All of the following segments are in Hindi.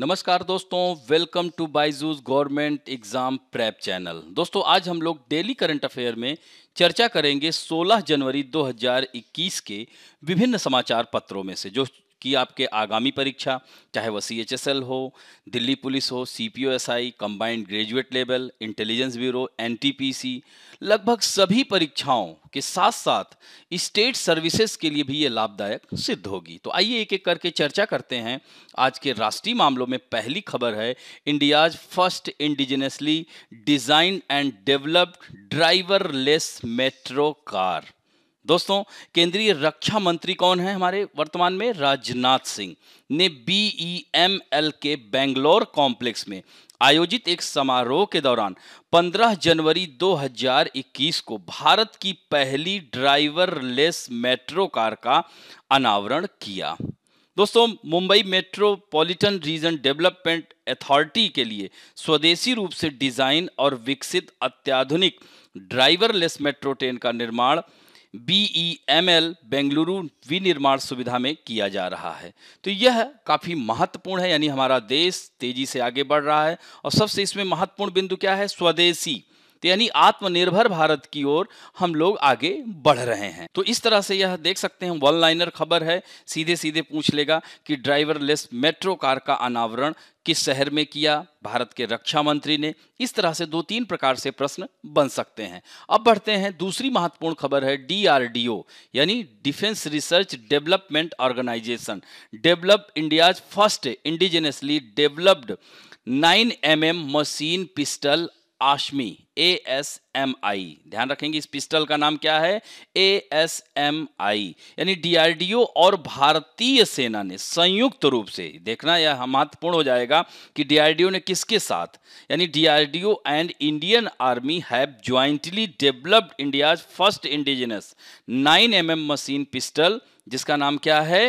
नमस्कार दोस्तों welcome to Byju's government exam prep channel दोस्तों आज हम लोग डेली करंट अफेयर में चर्चा करेंगे 16 जनवरी 2021 के विभिन्न समाचार पत्रों में से जो कि आपके आगामी परीक्षा चाहे वह सी हो दिल्ली पुलिस हो C P O S I combined graduate level intelligence bureau एन लगभग सभी परीक्षाओं के साथ साथ स्टेट सर्विसेज के लिए भी ये लाभदायक सिद्ध होगी तो आइए एक एक करके चर्चा करते हैं आज के राष्ट्रीय मामलों में पहली खबर है India's first indigenously design and developed less metro car दोस्तों केंद्रीय रक्षा मंत्री कौन है हमारे वर्तमान में राजनाथ सिंह ने बीईएमएल के बेंगलोर कॉम्प्लेक्स में आयोजित एक समारोह के दौरान 15 जनवरी 2021 को भारत की पहली ड्राइवरलेस मेट्रो कार का अनावरण किया दोस्तों Mumbai metropolitan region development authority के लिए स्वदेशी रूप से डिजाइन और विकसित अत्याधुनिक ड्राइवरलेस मेट्रो ट्रेन का निर्माण एल बेंगलुरु e विनिर्माण सुविधा में किया जा रहा है तो यह काफ़ी महत्वपूर्ण है यानी हमारा देश तेजी से आगे बढ़ रहा है और सबसे इसमें महत्वपूर्ण बिंदु क्या है स्वदेशी तो यानी आत्मनिर्भर भारत की ओर हम लोग आगे बढ़ रहे हैं तो इस तरह से यह देख सकते हैं वन लाइनर खबर है सीधे सीधे पूछ लेगा कि ड्राइवर लेस मेट्रो कार का अनावरण किस शहर में किया भारत के रक्षा मंत्री ने इस तरह से दो तीन प्रकार से प्रश्न बन सकते हैं अब बढ़ते हैं दूसरी महत्वपूर्ण खबर है डीआरडीओ यानी defence research development organisation develop India's first indigenously developed 9 M mm machine pistol Asmi A S M I ध्यान रखेंगे इस पिस्टल का नाम क्या है ए एस एम आई यानी डीआरडीओ और भारतीय सेना ने संयुक्त रूप से देखना यह महत्वपूर्ण हो जाएगा कि डीआरडीओ ने किसके साथ यानी DRDO and Indian army have jointly developed India's first indigenous 9 M mm machine pistol जिसका नाम क्या है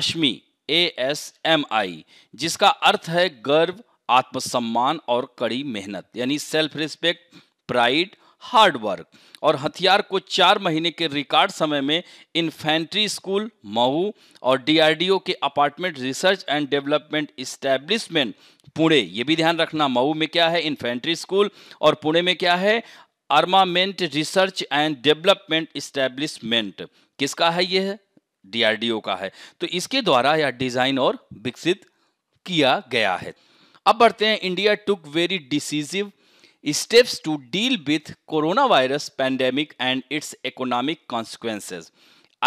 Asmi A S M I जिसका अर्थ है गर्व आत्मसम्मान और कड़ी मेहनत यानी self respect pride hard work और हथियार को चार महीने के रिकॉर्ड समय में इन्फेंट्री स्कूल मऊ और डीआरडीओ के armament research and development establishment Pune ये भी ध्यान रखना मऊ में क्या है इन्फेंट्री स्कूल और पुणे में क्या है armament research and development establishment किसका है यह डीआरडीओ का है तो इसके द्वारा यह डिजाइन और विकसित किया गया है अब बढ़ते हैं India took very decisive steps to deal with corona virus pandemic and its economic consequences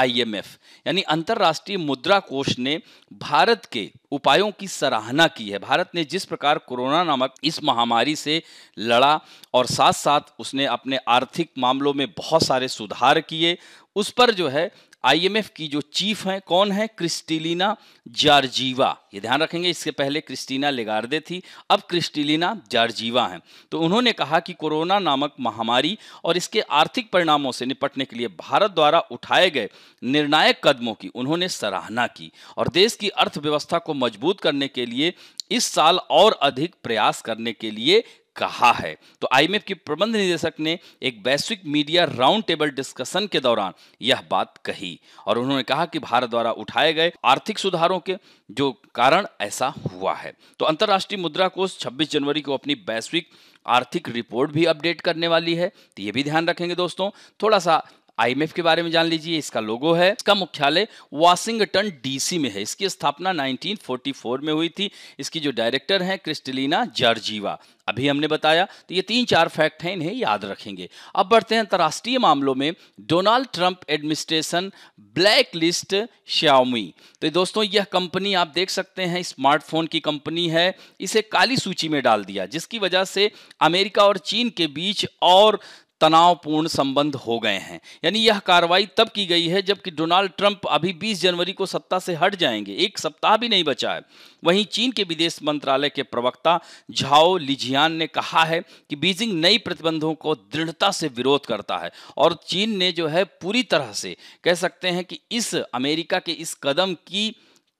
IMF यानी अंतर्राष्ट्रीय मुद्रा कोष ने भारत के उपायों की सराहना की है भारत ने जिस प्रकार कोरोना नामक इस महामारी से लड़ा और साथ साथ उसने अपने आर्थिक मामलों में बहुत सारे सुधार किए उस पर जो है आईएमएफ की जो चीफ हैं कौन है क्रिस्टिलीना जार्जीवा ये ध्यान रखेंगे इसके पहले क्रिस्टीना लेगार्दे थी अब क्रिस्टिलीना जार्जीवा हैं तो उन्होंने कहा कि कोरोना नामक महामारी और इसके आर्थिक परिणामों से निपटने के लिए भारत द्वारा उठाए गए निर्णायक कदमों की उन्होंने सराहना की और देश की अर्थव्यवस्था को मजबूत करने के लिए इस साल और अधिक प्रयास करने के लिए कहा है तो आईएमएफ के प्रबंध निदेशक ने एक वैश्विक मीडिया राउंड टेबल डिस्कशन के दौरान यह बात कही और उन्होंने कहा कि भारत द्वारा उठाए गए आर्थिक सुधारों के जो कारण ऐसा हुआ है तो अंतर्राष्ट्रीय मुद्रा कोष 26 जनवरी को अपनी वैश्विक आर्थिक रिपोर्ट भी अपडेट करने वाली है तो ये भी ध्यान रखेंगे दोस्तों थोड़ा सा आईएमएफ के बारे में जान लीजिए इसका लोगो है इसका मुख्यालय वाशिंगटन डीसी में है इसकी स्थापना 1944 में हुई थी इसकी जो डायरेक्टर हैं क्रिस्टलिना जर्जीवा अभी हमने बताया तो ये तीन चार फैक्ट हैं इन्हें याद रखेंगे अब बढ़ते हैं अंतर्राष्ट्रीय मामलों में Donald Trump administration black list श्यामी तो दोस्तों यह कंपनी आप देख सकते हैं स्मार्टफोन की कंपनी है इसे काली सूची में डाल दिया जिसकी वजह से अमेरिका और चीन के बीच और तनावपूर्ण संबंध हो गए हैं यानी यह कार्रवाई तब की गई है जबकि डोनाल्ड ट्रंप अभी 20 जनवरी को सत्ता से हट जाएंगे एक सप्ताह भी नहीं बचा है वहीं चीन के विदेश मंत्रालय के प्रवक्ता झाओ लिजियान ने कहा है कि बीजिंग नई प्रतिबंधों को दृढ़ता से विरोध करता है और चीन ने जो है पूरी तरह से कह सकते हैं कि इस अमेरिका के इस कदम की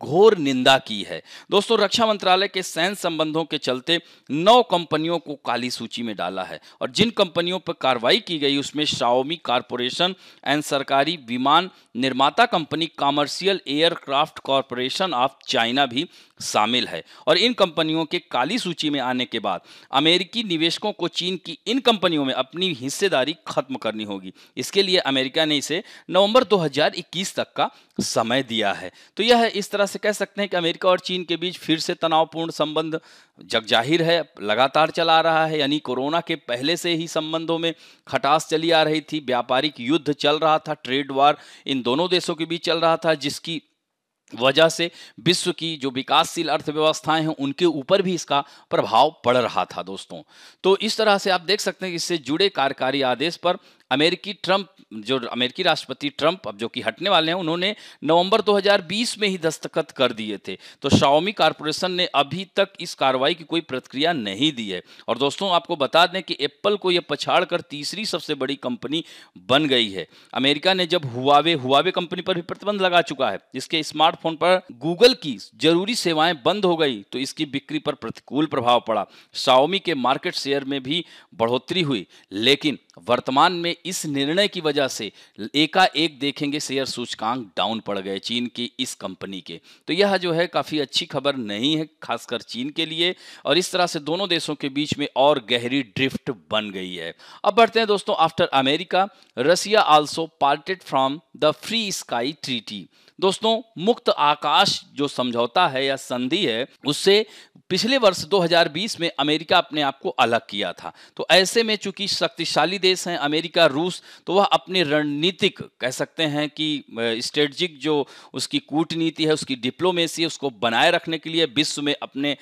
घोर निंदा की है दोस्तों रक्षा मंत्रालय के सैन्य संबंधों के चलते नौ कंपनियों को काली सूची में डाला है और जिन कंपनियों पर कार्रवाई की गई उसमें शाओमी कारपोरेशन एंड सरकारी विमान निर्माता company commercial aircraft corporation of China भी शामिल है और इन कंपनियों के काली सूची में आने के बाद अमेरिकी निवेशकों को चीन की इन कंपनियों में अपनी हिस्सेदारी खत्म करनी होगी इसके लिए अमेरिका ने इसे नवंबर 2021 तक का समय दिया है तो यह इस तरह से कह सकते हैं कि अमेरिका और चीन के बीच फिर से तनावपूर्ण संबंध जग जाहिर है लगातार चला रहा है यानी कोरोना के पहले से ही संबंधों में खटास चली आ रही थी व्यापारिक युद्ध चल रहा था ट्रेड वार इन दोनों देशों के बीच चल रहा था जिसकी वजह से विश्व की जो विकासशील अर्थव्यवस्थाएं हैं उनके ऊपर भी इसका प्रभाव पड़ रहा था दोस्तों तो इस तरह से आप देख सकते हैं कि इससे जुड़े कार्यकारी आदेश पर अमेरिकी ट्रंप जो अमेरिकी राष्ट्रपति ट्रंप अब जो कि हटने वाले हैं उन्होंने नवंबर 2020 में ही दस्तखत कर दिए थे तो शाओमी कारपोरेशन ने अभी तक इस कार्रवाई की कोई प्रतिक्रिया नहीं दी है और दोस्तों आपको बता दें कि एप्पल को यह पछाड़ कर तीसरी सबसे बड़ी कंपनी बन गई है अमेरिका ने जब हुआवे हुआवे कंपनी पर भी प्रतिबंध लगा चुका है इसके स्मार्टफोन पर गूगल की जरूरी सेवाएं बंद हो गई तो इसकी बिक्री पर प्रतिकूल प्रभाव पड़ा शाओमी के मार्केट शेयर में भी बढ़ोतरी हुई लेकिन वर्तमान में इस निर्णय की वजह से एकाएक देखेंगे शेयर सूचकांक डाउन पड़ गए चीन की इस कंपनी के तो यह जो है काफ़ी अच्छी खबर नहीं है खासकर चीन के लिए और इस तरह से दोनों देशों के बीच में और गहरी ड्रिफ्ट बन गई है अब बढ़ते हैं दोस्तों after America Russia also parted from the free sky treaty दोस्तों मुक्त आकाश जो समझौता है या संधि है उससे पिछले वर्ष 2020 में अमेरिका अपने आप को अलग किया था तो ऐसे में चूंकि शक्तिशाली देश हैं अमेरिका रूस तो वह अपने रणनीतिक कह सकते हैं कि स्ट्रेटजिक जो उसकी कूटनीति है उसकी डिप्लोमेसी है उसको बनाए रखने के लिए विश्व में अपने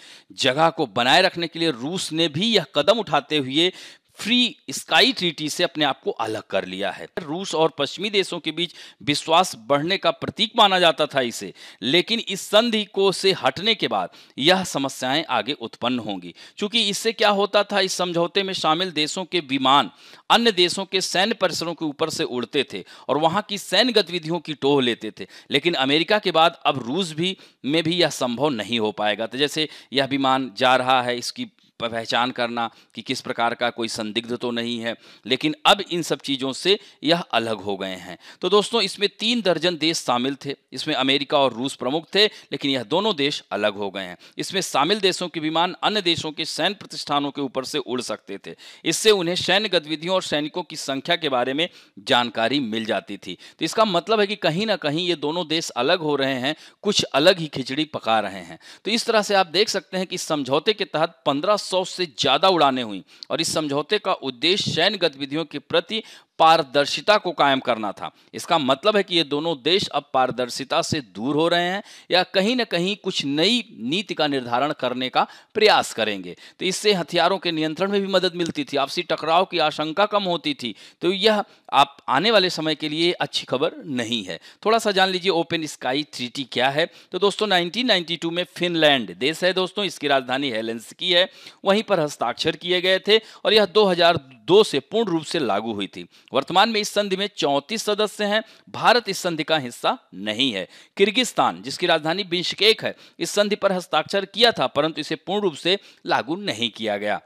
जगह को बनाए रखने के लिए रूस ने भी यह कदम उठाते हुए फ्री स्काई ट्रीटी से अपने आप को अलग कर लिया है रूस और पश्चिमी देशों के बीच विश्वास बढ़ने का प्रतीक माना जाता था इसे लेकिन इस संधि को से हटने के बाद यह समस्याएं आगे उत्पन्न होंगी क्योंकि इससे क्या होता था इस समझौते में शामिल देशों के विमान अन्य देशों के सैन्य परिसरों के ऊपर से उड़ते थे और वहां की सैन्य गतिविधियों की टोह लेते थे लेकिन अमेरिका के बाद अब रूस भी में भी यह संभव नहीं हो पाएगा तो जैसे यह विमान जा रहा है इसकी पहचान करना कि किस प्रकार का कोई संदिग्ध तो नहीं है लेकिन अब इन सब चीज़ों से यह अलग हो गए हैं तो दोस्तों इसमें तीन दर्जन देश शामिल थे इसमें अमेरिका और रूस प्रमुख थे लेकिन यह दोनों देश अलग हो गए हैं इसमें शामिल देशों के विमान अन्य देशों के सैन्य प्रतिष्ठानों के ऊपर से उड़ सकते थे इससे उन्हें सैन्य गतिविधियों और सैनिकों की संख्या के बारे में जानकारी मिल जाती थी तो इसका मतलब है कि कहीं ना कहीं ये दोनों देश अलग हो रहे हैं कुछ अलग ही खिचड़ी पका रहे हैं तो इस तरह से आप देख सकते हैं कि समझौते के तहत पंद्रह सौ से ज़्यादा उड़ानें हुई और इस समझौते का उद्देश्य सैन्य गतिविधियों के प्रति पारदर्शिता को कायम करना था इसका मतलब है कि ये दोनों देश अब पारदर्शिता से दूर हो रहे हैं या कहीं ना कहीं कुछ नई नीति का निर्धारण करने का प्रयास करेंगे तो इससे हथियारों के नियंत्रण में भी मदद मिलती थी आपसी टकराव की आशंका कम होती थी तो यह आप आने वाले समय के लिए अच्छी खबर नहीं है थोड़ा सा जान लीजिए ओपन स्काई थ्री क्या है तो दोस्तों नाइनटीन में फिनलैंड देश है दोस्तों इसकी राजधानी की है वहीं पर हस्ताक्षर किए गए थे और यह दो से पूर्ण रूप से लागू हुई थी वर्तमान में इस संधि में चौंतीस सदस्य हैं भारत इस संधि का हिस्सा नहीं है किर्गिस्तान जिसकी राजधानी बिश्केक है इस संधि पर हस्ताक्षर किया था परंतु इसे पूर्ण रूप से लागू नहीं किया गया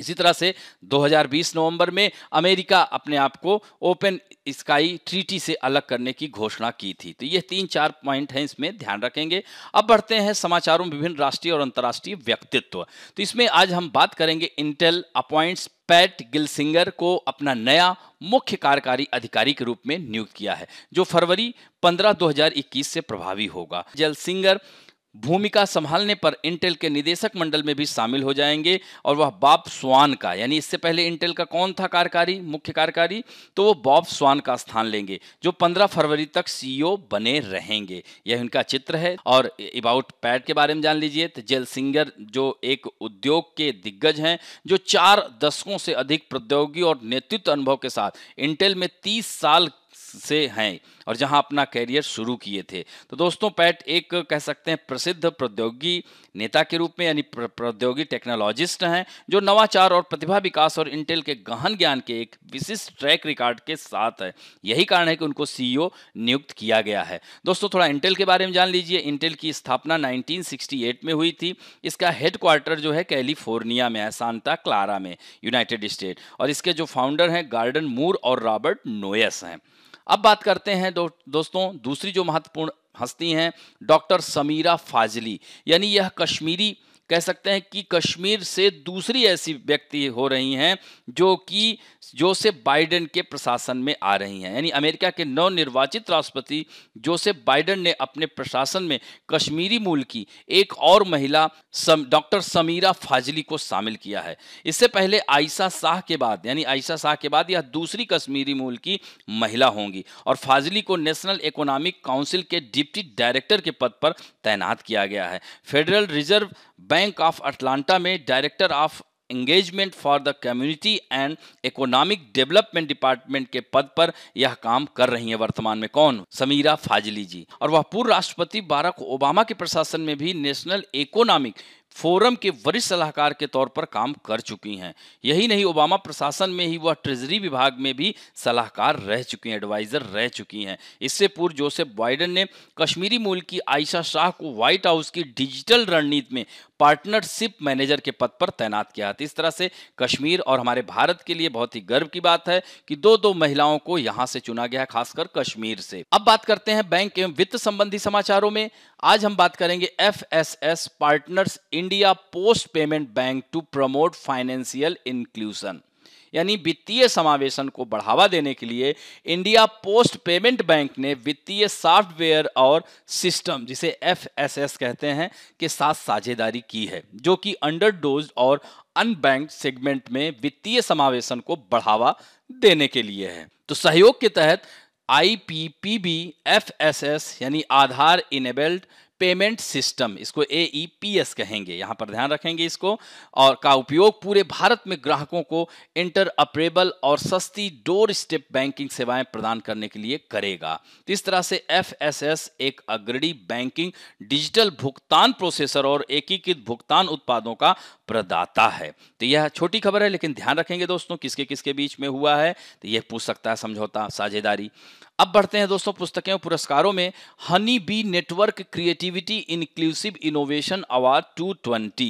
इसी तरह से 2020 नवंबर में अमेरिका अपने आप को ओपन स्काई ट्रीटी से अलग करने की घोषणा की थी तो ये तीन चार पॉइंट हैं इसमें ध्यान रखेंगे अब बढ़ते हैं समाचारों विभिन्न राष्ट्रीय और अंतर्राष्ट्रीय व्यक्तित्व तो इसमें आज हम बात करेंगे इंटेल अपॉइंट्स पैट गिलसिंगर को अपना नया मुख्य कार्यकारी अधिकारी के रूप में नियुक्त किया है जो फरवरी 15 2021 से प्रभावी होगा जलसिंगर भूमिका संभालने पर इंटेल के निदेशक मंडल में भी शामिल हो जाएंगे और वह बॉब स्वान का यानी इससे पहले इंटेल का कौन था कार्यकारी मुख्य कार्यकारी तो वो बॉब स्वान का स्थान लेंगे जो 15 फरवरी तक सीईओ e बने रहेंगे यह उनका चित्र है और अबाउट पैड के बारे में जान लीजिए तो जेल सिंगर जो एक उद्योग के दिग्गज हैं जो चार दशकों से अधिक प्रौद्योगिकी और नेतृत्व अनुभव के साथ इंटेल में तीस साल से हैं और जहां अपना कैरियर शुरू किए थे तो दोस्तों पैट एक कह सकते हैं प्रसिद्ध प्रौद्योगिकी नेता के रूप में यानी प्रौद्योगिकी टेक्नोलॉजिस्ट हैं जो नवाचार और प्रतिभा विकास और इंटेल के गहन ज्ञान के एक विशिष्ट ट्रैक रिकॉर्ड के साथ है यही कारण है कि उनको सीईओ e नियुक्त किया गया है दोस्तों थोड़ा इंटेल के बारे में जान लीजिए इंटेल की स्थापना 1968 में हुई थी इसका हेडक्वार्टर जो है कैलिफोर्निया में है सांता क्लारा में यूनाइटेड स्टेट और इसके जो फाउंडर हैं गार्डन मूर और रॉबर्ट नोयस हैं अब बात करते हैं दो, दोस्तों दूसरी जो महत्वपूर्ण हस्ती हैं डॉक्टर समीरा फाजली यानी यह कश्मीरी कह सकते हैं कि कश्मीर से दूसरी ऐसी व्यक्ति हो रही हैं जो कि जोसेफ बाइडेन के प्रशासन में आ रही हैं यानी अमेरिका के नवनिर्वाचित राष्ट्रपति जोसेफ बाइडेन ने अपने प्रशासन में कश्मीरी मूल की एक और महिला सम, डॉक्टर समीरा फाजली को शामिल किया है इससे पहले आयशा शाह के बाद यानी आयशा शाह के बाद यह दूसरी कश्मीरी मूल की महिला होंगी और फाजली को नेशनल इकोनॉमिक काउंसिल के डिप्टी डायरेक्टर के पद पर तैनात किया गया है federal reserve bank bank of Atlanta में director of engagement for the community and economic development department के पद पर यह काम कर रही हैं वर्तमान में कौन समीरा फाजली जी और वह पूर्व राष्ट्रपति बाराक ओबामा के प्रशासन में भी नेशनल इकोनॉमिक फोरम के वरिष्ठ सलाहकार के तौर पर काम कर चुकी हैं यही नहीं ओबामा प्रशासन में ही वह ट्रेजरी विभाग में भी सलाहकार रह चुकी हैं एडवाइजर रह चुकी हैं इससे पूर्व जोसेफ बाइडन ने कश्मीरी मूल की आयशा शाह को व्हाइट हाउस की डिजिटल रणनीति में पार्टनरशिप मैनेजर के पद पर तैनात किया था इस तरह से कश्मीर और हमारे भारत के लिए बहुत ही गर्व की बात है कि दो दो महिलाओं को यहां से चुना गया खासकर कश्मीर से अब बात करते हैं बैंक एवं वित्त संबंधी समाचारों में आज हम बात करेंगे एफ partners India post payment bank to promote financial inclusion यानी वित्तीय समावेशन को बढ़ावा देने के लिए इंडिया पोस्ट पेमेंट बैंक ने वित्तीय सॉफ्टवेयर और सिस्टम जिसे एफ कहते हैं के साथ साझेदारी की है जो कि अंडरडोज और अनबैंक सेगमेंट में वित्तीय समावेशन को बढ़ावा देने के लिए है तो सहयोग के तहत I P P B F S S यानी आधार इनेबल्ड पेमेंट सिस्टम इसको ए पी एस कहेंगे यहाँ पर ध्यान रखेंगे इसको और का उपयोग पूरे भारत में ग्राहकों को इंटर अप्रेबल और सस्ती डोर स्टेप बैंकिंग सेवाएं प्रदान करने के लिए करेगा तो इस तरह से एफ एस एस एक अग्रणी बैंकिंग डिजिटल भुगतान प्रोसेसर और एकीकृत भुगतान उत्पादों का प्रदाता है तो यह छोटी खबर है लेकिन ध्यान रखेंगे दोस्तों किसके किसके बीच में हुआ है तो यह पूछ सकता है समझौता साझेदारी अब बढ़ते हैं दोस्तों पुस्तकें और पुरस्कारों में honey bee network creativity inclusive innovation award 220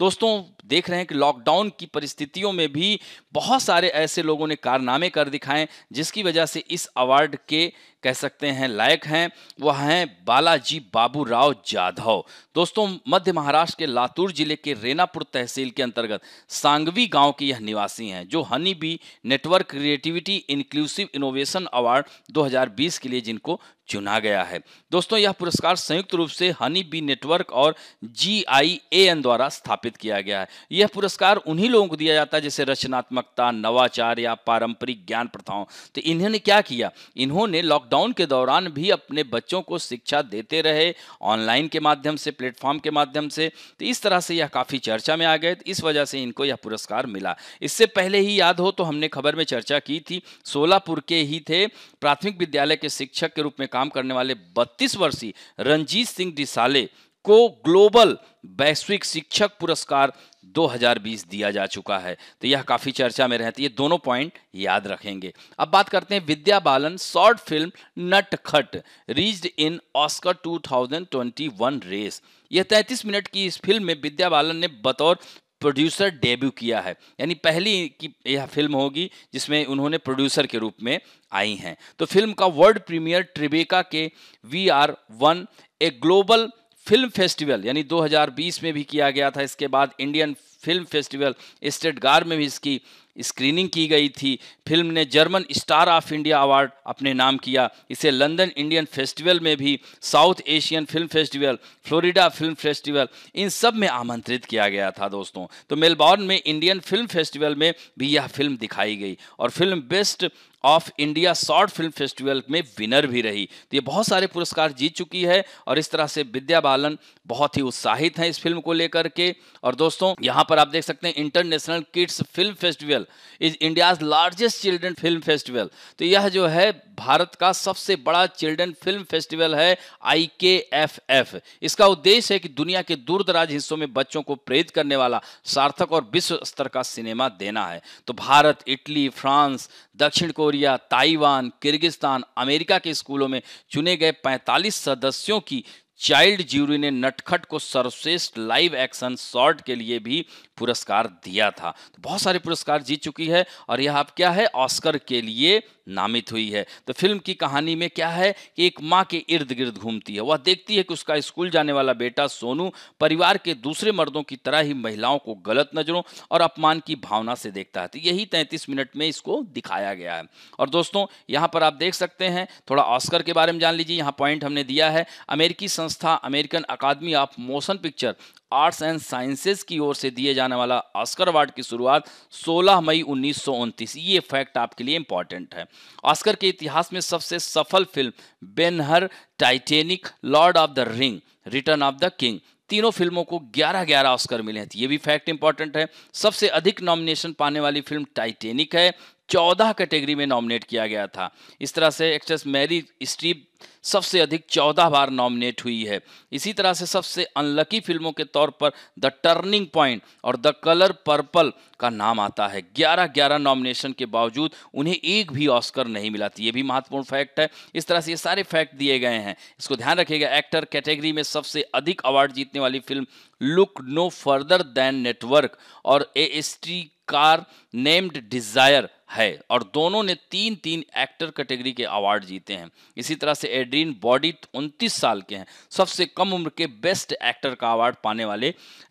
दोस्तों देख रहे हैं कि लॉकडाउन की परिस्थितियों में भी बहुत सारे ऐसे लोगों ने कारनामे कर दिखाएं जिसकी वजह से इस अवार्ड के कह सकते हैं लायक हैं वह हैं बालाजी बाबू राव जाधव दोस्तों मध्य महाराष्ट्र के लातूर जिले के रेनापुर तहसील के अंतर्गत सांगवी गांव के यह निवासी हैं जो honey bee network creativity inclusive innovation award 2020 के लिए जिनको चुना गया है दोस्तों यह पुरस्कार संयुक्त रूप से हनी बी नेटवर्क और जी आई ए एन द्वारा स्थापित किया गया है यह पुरस्कार उन्हीं लोगों को दिया जाता है जैसे रचनात्मकता नवाचार या पारंपरिक ज्ञान प्रथाओं तो इन्होंने क्या किया इन्होंने लॉकडाउन के दौरान भी अपने बच्चों को शिक्षा देते रहे ऑनलाइन के माध्यम से प्लेटफॉर्म के माध्यम से तो इस तरह से यह काफ़ी चर्चा में आ गए तो इस वजह से इनको यह पुरस्कार मिला इससे पहले ही याद हो तो हमने खबर में चर्चा की थी सोलापुर के ही थे प्राथमिक विद्यालय के शिक्षक के रूप में काम काम करने वाले 32 वर्षीय रंजीत सिंह डिसाले को ग्लोबल वैश्विक शिक्षक पुरस्कार 2020 दिया जा चुका है तो यह काफ़ी चर्चा में रहती है दोनों पॉइंट याद रखेंगे अब बात करते हैं विद्या बालन शॉर्ट फिल्म नटखट रीज इन ऑस्कर 2021 रेस यह 33 मिनट की इस फिल्म में विद्या बालन ने बतौर प्रोड्यूसर डेब्यू किया है यानी पहली की यह फिल्म होगी जिसमें उन्होंने प्रोड्यूसर के रूप में आई हैं तो फिल्म का वर्ल्ड प्रीमियर ट्रिबेका के we are one a global film festival यानी 2020 में भी किया गया था इसके बाद इंडियन फिल्म फेस्टिवल स्टेट गार में भी इसकी स्क्रीनिंग की गई थी फिल्म ने German star of India award अपने नाम किया इसे लंदन इंडियन फेस्टिवल में भी South Asian film festival Florida film festival इन सब में आमंत्रित किया गया था दोस्तों तो मेलबॉर्न में इंडियन फिल्म फेस्टिवल में भी यह फिल्म दिखाई गई और film best of India short film festival में विनर भी रही तो ये बहुत सारे पुरस्कार जीत चुकी है और इस तरह से विद्या बालन बहुत ही उत्साहित हैं इस फिल्म को लेकर के और दोस्तों यहाँ पर आप देख सकते हैं international kids film festival is India's largest children film festival तो यह जो है भारत का सबसे बड़ा चिल्ड्रन फिल्म फेस्टिवल है आई के एफ एफ इसका उद्देश्य है कि दुनिया के दूर दराज हिस्सों में बच्चों को प्रेरित करने वाला सार्थक और विश्व स्तर का सिनेमा देना है तो भारत इटली फ्रांस दक्षिण कोरिया ताइवान किर्गिस्तान अमेरिका के स्कूलों में चुने गए 45 सदस्यों की चाइल्ड ज्यूरी ने नटखट को सर्वश्रेष्ठ लाइव एक्शन शॉर्ट के लिए भी पुरस्कार दिया था तो बहुत सारे पुरस्कार जीत चुकी है और यह अब क्या है ऑस्कर के लिए नामित हुई है तो फिल्म की कहानी में क्या है कि एक माँ के इर्द गिर्द घूमती है वह देखती है कि उसका स्कूल जाने वाला बेटा सोनू परिवार के दूसरे मर्दों की तरह ही महिलाओं को गलत नज़रों और अपमान की भावना से देखता है तो यही तैंतीस मिनट में इसको दिखाया गया है और दोस्तों यहाँ पर आप देख सकते हैं थोड़ा ऑस्कर के बारे में जान लीजिए यहाँ पॉइंट हमने दिया है अमेरिकी संस्था American academy of motion picture arts and sciences की ओर से दिए जाने वाला ऑस्कर अवार्ड की शुरुआत 16 मई उन्नीस ये फैक्ट आपके लिए इंपॉर्टेंट है ऑस्कर के इतिहास में सबसे सफल film Ben Hur Titanic lord of the ring return of the king तीनों फिल्मों को 11 11 ऑस्कर मिले हैं ये भी फैक्ट इंपॉर्टेंट है सबसे अधिक नॉमिनेशन पाने वाली फिल्म टाइटेनिक है चौदह कैटेगरी में नॉमिनेट किया गया था इस तरह से एक्ट्रेस मैरी स्ट्रीप सबसे अधिक चौदह बार नॉमिनेट हुई है इसी तरह से सबसे अनलकी फिल्मों के तौर पर द टर्निंग पॉइंट और द कलर पर्पल का नाम आता है ग्यारह ग्यारह नॉमिनेशन के बावजूद उन्हें एक भी ऑस्कर नहीं मिला था तो ये भी महत्वपूर्ण फैक्ट है इस तरह से ये सारे फैक्ट दिए गए हैं इसको ध्यान रखिएगा एक्टर कैटेगरी में सबसे अधिक अवार्ड जीतने वाली film look no further than network और a streetcar named desire है और दोनों ने तीन तीन एक्टर कैटेगरी के अवार्ड जीते हैं इसी तरह से एड्रीन बॉडी उनतीस साल के हैं सबसे कम उम्र के बेस्ट एक्टर का अवार्ड पाने वाले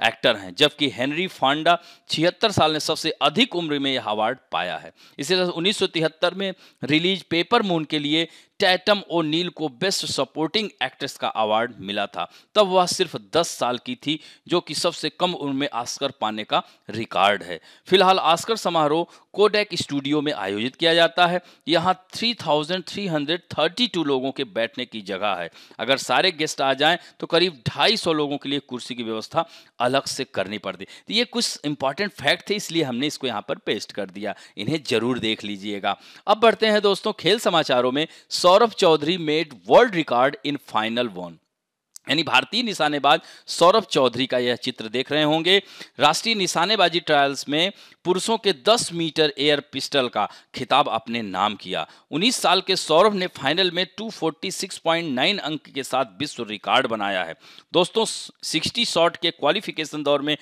एक्टर हैं जबकि हेनरी फांडा छिहत्तर साल ने सबसे अधिक उम्र में यह अवार्ड पाया है इसी तरह उन्नीस में रिलीज पेपर मून के लिए टैटम ओ नील को बेस्ट सपोर्टिंग एक्ट्रेस का अवार्ड मिला था तब वह सिर्फ 10 साल की थी जो कि सबसे कम उम्र में आस्कर पाने का रिकॉर्ड है फिलहाल आस्कर समारोह कोडेक स्टूडियो में आयोजित किया जाता है यहाँ 3,332 लोगों के बैठने की जगह है अगर सारे गेस्ट आ जाएं तो करीब 250 लोगों के लिए कुर्सी की व्यवस्था अलग से करनी पड़ती तो ये कुछ इंपॉर्टेंट फैक्ट थे इसलिए हमने इसको यहाँ पर पेस्ट कर दिया इन्हें जरूर देख लीजिएगा अब बढ़ते हैं दोस्तों खेल समाचारों में Saurabh Chaudhary made world record in final one यानी भारतीय निशानेबाज सौरभ चौधरी का यह चित्र देख रहे होंगे राष्ट्रीय निशानेबाजी ट्रायल्स में पुरुषों के 10 मीटर एयर पिस्टल का खिताब अपने नाम किया 19 साल के सौरभ ने फाइनल में 246.9 अंक के साथ विश्व रिकॉर्ड बनाया है दोस्तों 60 शॉट के क्वालिफिकेशन दौर में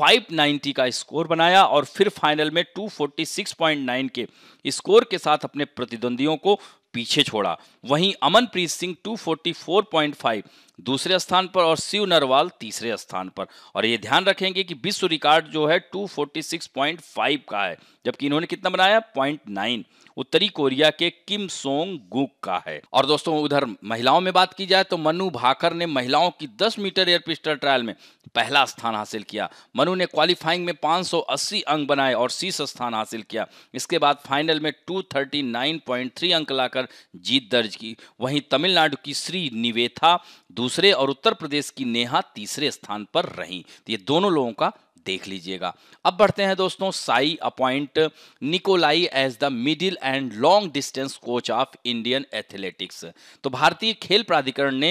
590 का स्कोर बनाया और फिर फाइनल में 246.9 के स्कोर के साथ अपने प्रतिद्वंदियों को पीछे छोड़ा वहीं अमनप्रीत सिंह 244.5 दूसरे स्थान पर और शिव नरवाल तीसरे स्थान पर और ये ध्यान रखेंगे कि विश्व रिकॉर्ड जो है 246.5 का है जबकि इन्होंने कितना बनाया पॉइंट उत्तरी कोरिया के किम सोंग गुक का है और दोस्तों उधर महिलाओं में बात की जाए तो मनु भाकर ने महिलाओं की 10 मीटर एयर पिस्टल ट्रायल में पहला स्थान हासिल किया मनु ने क्वालिफाइंग में 580 अंक बनाए और शीर्ष स्थान हासिल किया इसके बाद फाइनल में 239.3 अंक लाकर जीत दर्ज की वहीं तमिलनाडु की श्री निवेथा दूसरे और उत्तर प्रदेश की नेहा तीसरे स्थान पर रहीं तो ये दोनों लोगों का देख लीजिएगा अब बढ़ते हैं दोस्तों SAI appoint Nikolai as the middle and long distance coach of Indian athletics तो भारतीय खेल प्राधिकरण ने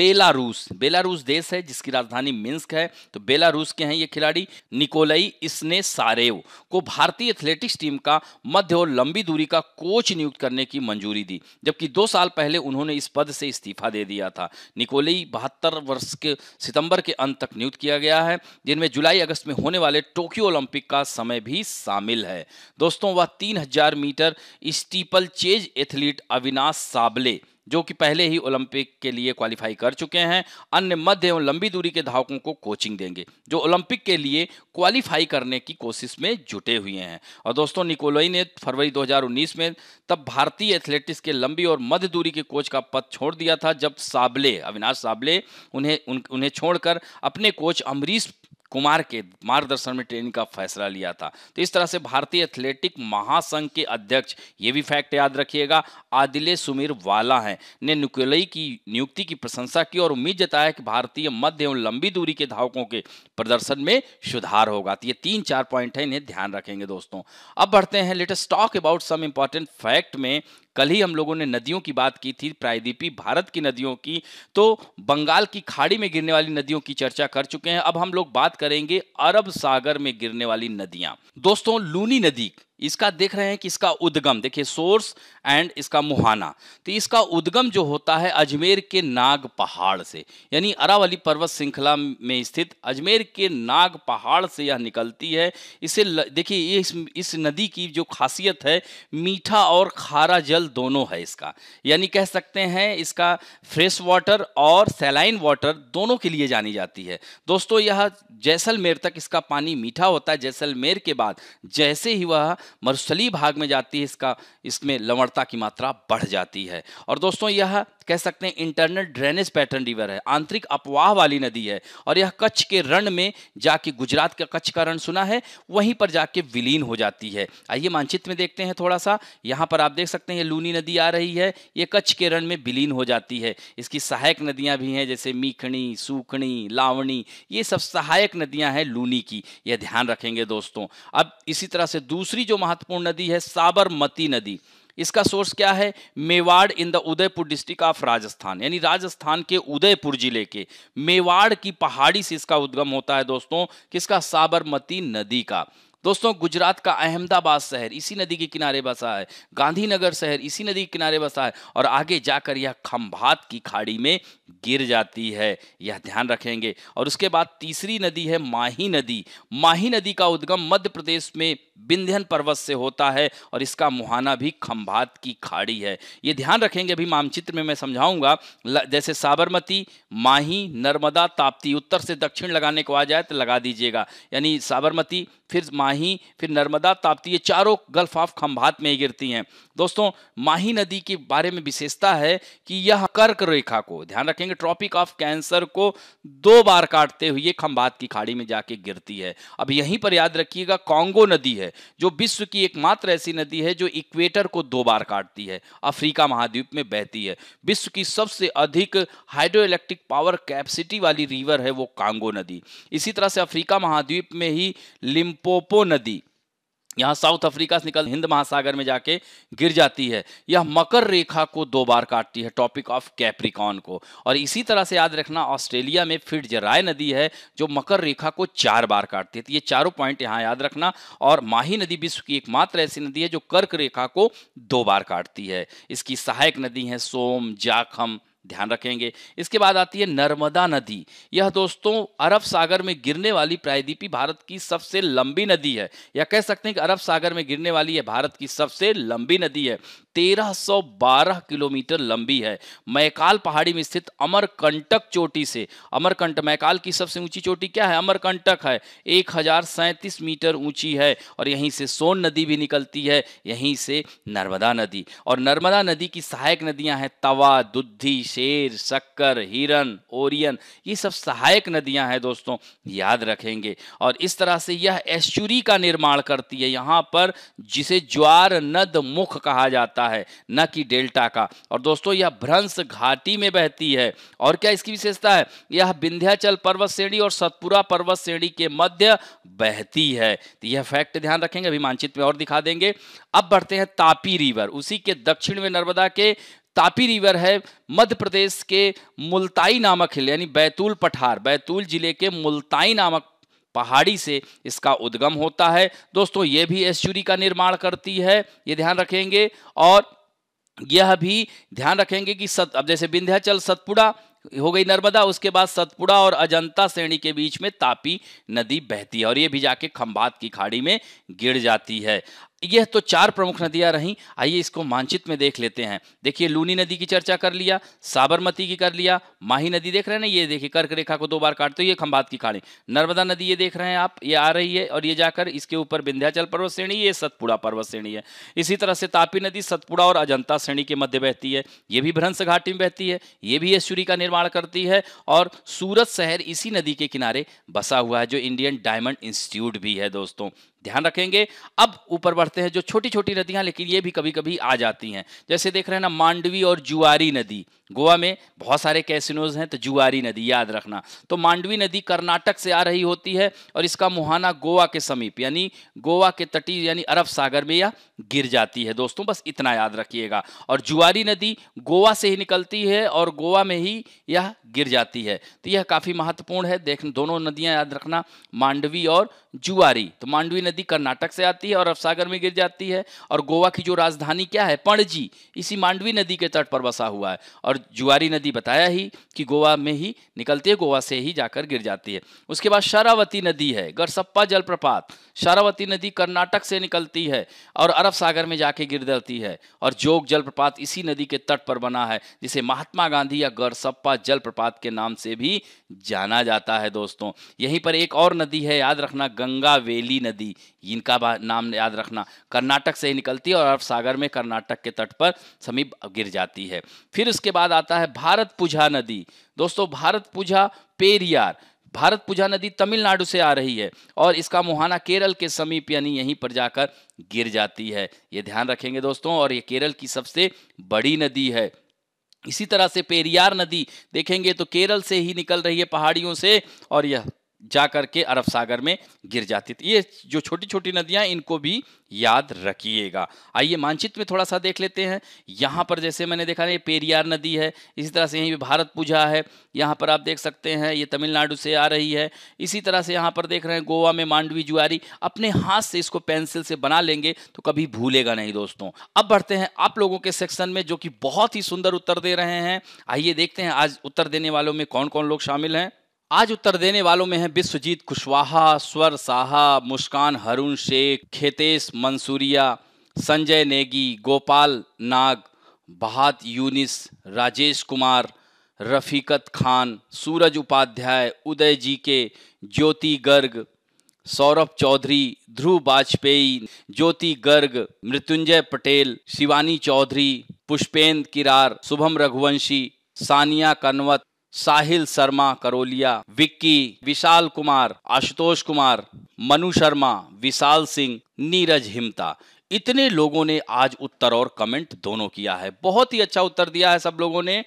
बेलारूस बेलारूस देश है जिसकी राजधानी मिंस्क है तो बेलारूस के हैं ये खिलाड़ी निकोलाई इसने सारेव को भारतीय एथलेटिक्स टीम का मध्य और लंबी दूरी का कोच नियुक्त करने की मंजूरी दी जबकि दो साल पहले उन्होंने इस पद से इस्तीफा दे दिया था निकोलई बहत्तर वर्ष के सितंबर के अंत तक नियुक्त किया गया है जिनमें जुलाई अगस्त में होने वाले टोक्यो ओलंपिक का समय भी शामिल है दोस्तों वह 3000 metre steeplechase athlete Avinash Sable जो कि पहले ही ओलंपिक के लिए क्वालिफाई कर चुके हैं अन्य मध्य एवं लंबी दूरी के धावकों को कोचिंग देंगे जो ओलंपिक के लिए क्वालिफाई करने की कोशिश में जुटे हुए हैं और दोस्तों निकोलोई ने फरवरी 2019 में तब भारतीय एथलेटिक्स के लंबी और मध्य दूरी के कोच का पद छोड़ दिया था जब साबले अविनाश साबले उन्हें उन, उन्हें छोड़कर अपने कोच अमरीश कुमार के मार्गदर्शन में ट्रेनिंग का फैसला लिया था तो इस तरह से भारतीय एथलेटिक महासंघ के अध्यक्ष ये भी फैक्ट याद रखिएगा आदिले सुमीर वाला हैं ने नुकेलई की नियुक्ति की प्रशंसा की और उम्मीद जताया कि भारतीय मध्य एवं लंबी दूरी के धावकों के प्रदर्शन में सुधार होगा तो ये तीन चार पॉइंट है इन्हें ध्यान रखेंगे दोस्तों अब बढ़ते हैं latest talk about some important fact में कल ही हम लोगों ने नदियों की बात की थी प्रायद्वीपी भारत की नदियों की तो बंगाल की खाड़ी में गिरने वाली नदियों की चर्चा कर चुके हैं अब हम लोग बात करेंगे अरब सागर में गिरने वाली नदियां दोस्तों लूनी नदी इसका देख रहे हैं कि इसका उद्गम देखिए सोर्स एंड इसका मुहाना तो इसका उद्गम जो होता है अजमेर के नाग पहाड़ से यानी अरावली पर्वत श्रृंखला में स्थित अजमेर के नाग पहाड़ से यह निकलती है इसे देखिए इस, इस नदी की जो खासियत है मीठा और खारा जल दोनों है इसका यानी कह सकते हैं इसका फ्रेश वाटर और सैलाइन वाटर दोनों के लिए जानी जाती है दोस्तों यह जैसलमेर तक इसका पानी मीठा होता है जैसलमेर के बाद जैसे ही वह मरुस्थली भाग में जाती है इसका इसमें लवणता की मात्रा बढ़ जाती है और दोस्तों यह कह सकते हैं इंटरनल ड्रेनेज पैटर्न रिवर है आंतरिक अपवाह वाली नदी है और यह कच्छ के रण में जाके गुजरात का कच्छ का रण सुना है वहीं पर जाके विलीन हो जाती है आइए मानचित्र में देखते हैं थोड़ा सा यहाँ पर आप देख सकते हैं लूनी नदी आ रही है ये कच्छ के रण में विलीन हो जाती है इसकी सहायक नदियाँ भी हैं जैसे मीखणी सूखणी लावणी ये सब सहायक नदियाँ हैं लूनी की यह ध्यान रखेंगे दोस्तों अब इसी तरह से दूसरी जो महत्वपूर्ण नदी है साबरमती नदी इसका सोर्स क्या है Mewar in the Udaipur district of Rajasthan यानी राजस्थान के उदयपुर जिले के मेवाड़ की पहाड़ी से इसका उद्गम होता है दोस्तों किसका साबरमती नदी का दोस्तों गुजरात का अहमदाबाद शहर इसी नदी के किनारे बसा है गांधीनगर शहर इसी नदी के किनारे बसा है और आगे जाकर यह खंभात की खाड़ी में गिर जाती है यह ध्यान रखेंगे और उसके बाद तीसरी नदी है माही नदी माही नदी का उद्गम मध्य प्रदेश में विंध्यन पर्वत से होता है और इसका मुहाना भी खंभात की खाड़ी है ये ध्यान रखेंगे अभी मानचित्र में मैं समझाऊंगा जैसे साबरमती माही नर्मदा ताप्ती उत्तर से दक्षिण लगाने को आ जाए तो लगा दीजिएगा यानी साबरमती फिर माही फिर नर्मदा ताप्ती ये चारों गल्फ ऑफ खम्भात में ही गिरती हैं दोस्तों माही नदी के बारे में विशेषता है कि यह कर्क रेखा को ध्यान रखेंगे ट्रॉपिक ऑफ कैंसर को दो बार काटते हुए खम्भात की खाड़ी में जाके गिरती है अब यहीं पर याद रखिएगा कांगो नदी है जो विश्व की एकमात्र ऐसी नदी है जो इक्वेटर को दो बार काटती है अफ्रीका महाद्वीप में बहती है विश्व की सबसे अधिक हाइड्रो इलेक्ट्रिक पावर कैपेसिटी वाली रिवर है वो कांगो नदी इसी तरह से अफ्रीका महाद्वीप में ही लिम लिम्पोपो नदी यहाँ साउथ अफ्रीका से निकल हिंद महासागर में जाके गिर जाती है यह मकर रेखा को दो बार काटती है टॉपिक ऑफ कैप्रिकॉन को और इसी तरह से याद रखना ऑस्ट्रेलिया में फिट जराय नदी है जो मकर रेखा को चार बार काटती है तो ये चारों पॉइंट यहाँ याद रखना और माही नदी विश्व की एकमात्र ऐसी नदी है जो कर्क रेखा को दो बार काटती है इसकी सहायक नदी है सोम जाखम ध्यान रखेंगे इसके बाद आती है नर्मदा नदी यह दोस्तों अरब सागर में गिरने वाली प्रायद्वीपी भारत की सबसे लंबी नदी है या कह सकते हैं कि अरब सागर में गिरने वाली यह भारत की सबसे लंबी नदी है 1312 किलोमीटर लंबी है मैकाल पहाड़ी में स्थित अमरकंटक चोटी से अमरकंटक मैकाल की सबसे ऊंची चोटी क्या है अमरकंटक है एक मीटर ऊंची है और यहीं से सोन नदी भी निकलती है यहीं से नर्मदा नदी और नर्मदा नदी की सहायक नदियां हैं तवा दुद्धि शेर शक्कर हिरन ओरियन ये सब सहायक नदियां हैं दोस्तों याद रखेंगे और इस तरह से यह ऐश्चुरी का निर्माण करती है यहाँ पर जिसे ज्वार नद मुख कहा जाता है न कि डेल्टा का और दोस्तों यह भ्रंश घाटी में बहती है और क्या इसकी विशेषता है यह विंध्याचल पर्वत श्रेणी और सतपुरा पर्वत श्रेणी के मध्य बहती है तो यह फैक्ट ध्यान रखेंगे अभी मानचित्र में और दिखा देंगे अब बढ़ते हैं तापी रिवर उसी के दक्षिण में नर्मदा के तापी रिवर है मध्य प्रदेश के मुल्ताई नामक हिल यानी बैतूल पठार बैतूल जिले के मुल्ताई नामक पहाड़ी से इसका उद्गम होता है दोस्तों ये भी एश्चुरी का निर्माण करती है ये ध्यान रखेंगे और यह भी ध्यान रखेंगे कि सत अब जैसे विंध्याचल सतपुड़ा हो गई नर्मदा उसके बाद सतपुड़ा और अजंता श्रेणी के बीच में तापी नदी बहती है और ये भी जाके खंभात की खाड़ी में गिर जाती है यह तो चार प्रमुख नदियां रहीं आइए इसको मानचित्र में देख लेते हैं देखिए लूनी नदी की चर्चा कर लिया साबरमती की कर लिया माही नदी देख रहे हैं ना ये देखिए कर्क रेखा को दो बार काटते तो ये खंभात की खाड़ी नर्मदा नदी ये देख रहे हैं आप ये आ रही है और ये जाकर इसके ऊपर विंध्याचल पर्वत श्रेणी ये सतपुड़ा पर्वत श्रेणी है इसी तरह से तापी नदी सतपुड़ा और अजंता श्रेणी के मध्य बहती है ये भी भ्रंश घाटी में बहती है ये भी एश्वरी का निर्माण करती है और सूरत शहर इसी नदी के किनारे बसा हुआ है जो इंडियन डायमंड इंस्टीट्यूट भी है दोस्तों ध्यान रखेंगे अब ऊपर बढ़ते हैं जो छोटी छोटी नदियां लेकिन ये भी कभी कभी आ जाती हैं जैसे देख रहे हैं ना मांडवी और जुआरी नदी गोवा में बहुत सारे कैसिनोज हैं तो जुआरी नदी याद रखना तो मांडवी नदी कर्नाटक से आ रही होती है और इसका मुहाना गोवा के समीप यानी गोवा के तटीय यानी अरब सागर में यह गिर जाती है दोस्तों बस इतना याद रखिएगा और जुआरी नदी गोवा से ही निकलती है और गोवा में ही यह गिर जाती है तो यह काफ़ी महत्वपूर्ण है देख दोनों नदियाँ याद रखना मांडवी और जुआरी तो मांडवी नदी नदी कर्नाटक से आती है और अफसागर में गिर जाती है और गोवा की जो राजधानी क्या है पणजी इसी मांडवी नदी के तट पर बसा हुआ है और जुआरी नदी बताया ही कि गोवा में ही निकलती है गोवा से ही जाकर गिर जाती है उसके बाद शरावती नदी है गरसप्पा जलप्रपात शरावती नदी कर्नाटक से निकलती है और अरब सागर में जाके गिर जाती है और जोग जलप्रपात इसी नदी के तट पर बना है जिसे महात्मा गांधी या गरसप्पा जलप्रपात के नाम से भी जाना जाता है दोस्तों यहीं पर एक और नदी है याद रखना गंगा वेली नदी इनका नाम याद रखना कर्नाटक से ही निकलती है और अरब सागर में कर्नाटक के तट पर समीप गिर जाती है फिर उसके बाद आता है भारत पूजा नदी दोस्तों भारत पूजा पेरियार भारत पूजा नदी तमिलनाडु से आ रही है और इसका मुहाना केरल के समीप यानी यहीं पर जाकर गिर जाती है ये ध्यान रखेंगे दोस्तों और ये केरल की सबसे बड़ी नदी है इसी तरह से पेरियार नदी देखेंगे तो केरल से ही निकल रही है पहाड़ियों से और यह जा करके अरब सागर में गिर जाती थी ये जो छोटी छोटी नदियां इनको भी याद रखिएगा आइए मानचित्र में थोड़ा सा देख लेते हैं यहाँ पर जैसे मैंने देखा ये पेरियार नदी है इसी तरह से यहीं भारत पूजा है यहाँ पर आप देख सकते हैं ये तमिलनाडु से आ रही है इसी तरह से यहाँ पर देख रहे हैं गोवा में मांडवी जुआरी अपने हाथ से इसको पेंसिल से बना लेंगे तो कभी भूलेगा नहीं दोस्तों अब बढ़ते हैं आप लोगों के सेक्शन में जो कि बहुत ही सुंदर उत्तर दे रहे हैं आइए देखते हैं आज उत्तर देने वालों में कौन कौन लोग शामिल हैं आज उत्तर देने वालों में हैं विश्वजीत कुशवाहा स्वर साहा मुस्कान हरुण शेख खेतेश मंसूरिया संजय नेगी गोपाल नाग बहात यूनिस राजेश कुमार रफीकत खान सूरज उपाध्याय उदय जी के ज्योति गर्ग सौरभ चौधरी ध्रुव वाजपेयी ज्योति गर्ग मृत्युंजय पटेल शिवानी चौधरी पुष्पेंद्र किरार शुभम रघुवंशी सानिया कनवत साहिल शर्मा करोलिया विक्की विशाल कुमार आशुतोष कुमार मनु शर्मा विशाल सिंह नीरज हिमता इतने लोगों ने आज उत्तर और कमेंट दोनों किया है बहुत ही अच्छा उत्तर दिया है सब लोगों ने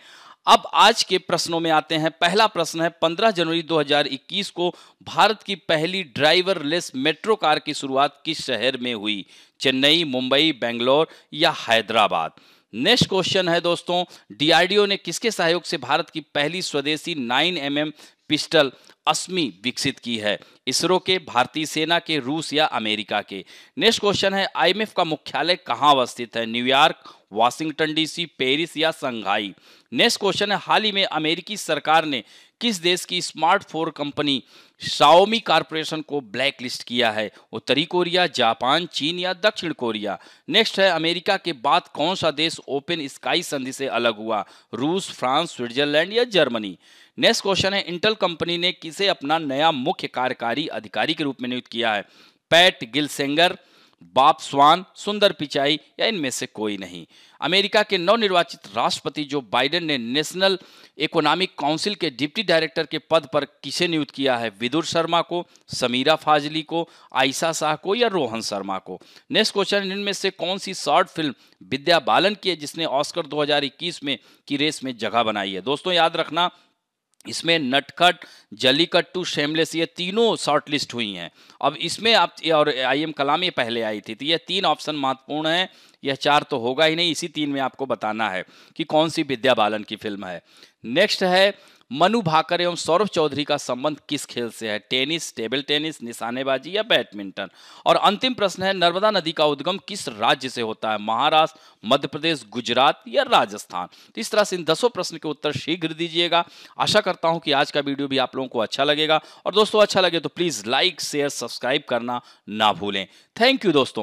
अब आज के प्रश्नों में आते हैं पहला प्रश्न है 15 जनवरी 2021 को भारत की पहली ड्राइवर लेस मेट्रो कार की शुरुआत किस शहर में हुई चेन्नई मुंबई बेंगलोर या हैदराबाद नेक्स्ट क्वेश्चन है दोस्तों डीआरडीओ ने किसके सहयोग से भारत की पहली स्वदेशी 9 एम एम पिस्टल अस्मी विकसित की है इसरो के भारतीय सेना के रूस या अमेरिका के नेक्स्ट क्वेश्चन है आईएमएफ का मुख्यालय कहाँ अवस्थित है न्यूयॉर्क वाशिंगटन डीसी पेरिस या संघाई नेक्स्ट क्वेश्चन है हाल ही में अमेरिकी सरकार ने किस देश की स्मार्टफोन कंपनी शाओमी कारपोरेशन को ब्लैक लिस्ट किया है उत्तरी कोरिया जापान चीन या दक्षिण कोरिया नेक्स्ट है अमेरिका के बाद कौन सा देश ओपन स्काई संधि से अलग हुआ रूस फ्रांस स्विट्जरलैंड या जर्मनी नेक्स्ट क्वेश्चन है इंटेल कंपनी ने किसे अपना नया मुख्य कार्यकारी अधिकारी के रूप में नियुक्त किया है पैट गिलसेंगर बाप स्वान सुंदर पिचाई या इनमें से कोई नहीं अमेरिका के नवनिर्वाचित राष्ट्रपति जो बाइडेन ने नेशनल इकोनॉमिक काउंसिल के डिप्टी डायरेक्टर के पद पर किसे नियुक्त किया है विदुर शर्मा को समीरा फाजली को आयशा शाह को या रोहन शर्मा को नेक्स्ट क्वेश्चन इनमें से कौन सी शॉर्ट फिल्म विद्या बालन की है जिसने ऑस्कर दो में की रेस में जगह बनाई है दोस्तों याद रखना इसमें नटखट जलीकट्टू शेमलेस ये तीनों शॉर्ट लिस्ट हुई हैं अब इसमें आप और आई एम कलाम ये पहले आई थी तो ये तीन ऑप्शन महत्वपूर्ण हैं यह चार तो होगा ही नहीं इसी तीन में आपको बताना है कि कौन सी विद्या बालन की फिल्म है नेक्स्ट है मनु भाकर एवं सौरभ चौधरी का संबंध किस खेल से है टेनिस टेबल टेनिस निशानेबाजी या बैडमिंटन और अंतिम प्रश्न है नर्मदा नदी का उद्गम किस राज्य से होता है महाराष्ट्र मध्य प्रदेश गुजरात या राजस्थान तो इस तरह से इन दसों प्रश्न के उत्तर शीघ्र दीजिएगा आशा करता हूं कि आज का वीडियो भी आप लोगों को अच्छा लगेगा और दोस्तों अच्छा लगे तो प्लीज लाइक शेयर सब्सक्राइब करना ना भूलें थैंक यू दोस्तों